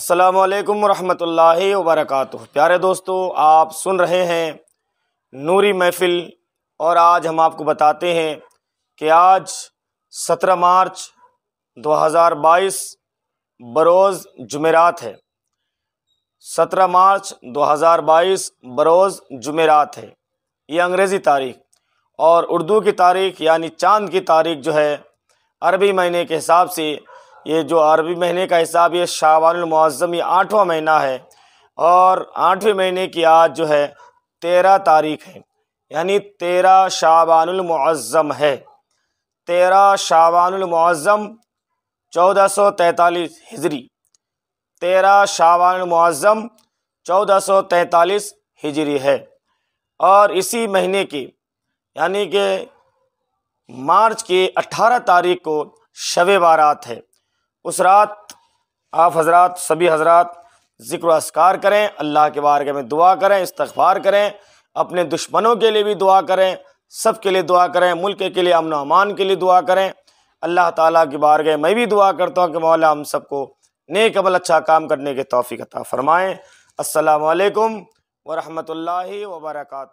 असलकम वरहमल वरक़ प्यारे दोस्तों आप सुन रहे हैं नूरी महफिल और आज हम आपको बताते हैं कि आज 17 मार्च 2022 बरोज़ जुमेरात है 17 मार्च 2022 बरोज़ जुमेरात है ये अंग्रेज़ी तारीख और उर्दू की तारीख यानी चांद की तारीख जो है अरबी महीने के हिसाब से ये जो अरबी महीने का हिसाब ये शावानमज़म ये आठवां महीना है और आठवें महीने की आज जो है तेरह तारीख है यानी तेरह शाबानमज़म है तेरह शाबानमज़म चौदह सौ तैतालीस हिजरी तेरह शाबानमज़म चौदह सौ तैतालीस हिजरी है और इसी महीने की यानी कि मार्च की अट्ठारह तारीख को शब बारात है उस रात आप हजरात सभी हजरात ज़िक्र असकार करें अल्लाह के बारे में दुआ करें इस्तार करें अपने दुश्मनों के लिए भी दुआ करें सब के लिए दुआ करें मुल्क के लिए अमन अमान के लिए दुआ करें अल्लाह ताला की बारगह मैं भी दुआ करता हूँ कि मौला हम सबको नेक अमल अच्छा काम करने के तोफ़ी अता फ़रमाएँ असलकम ला वर्का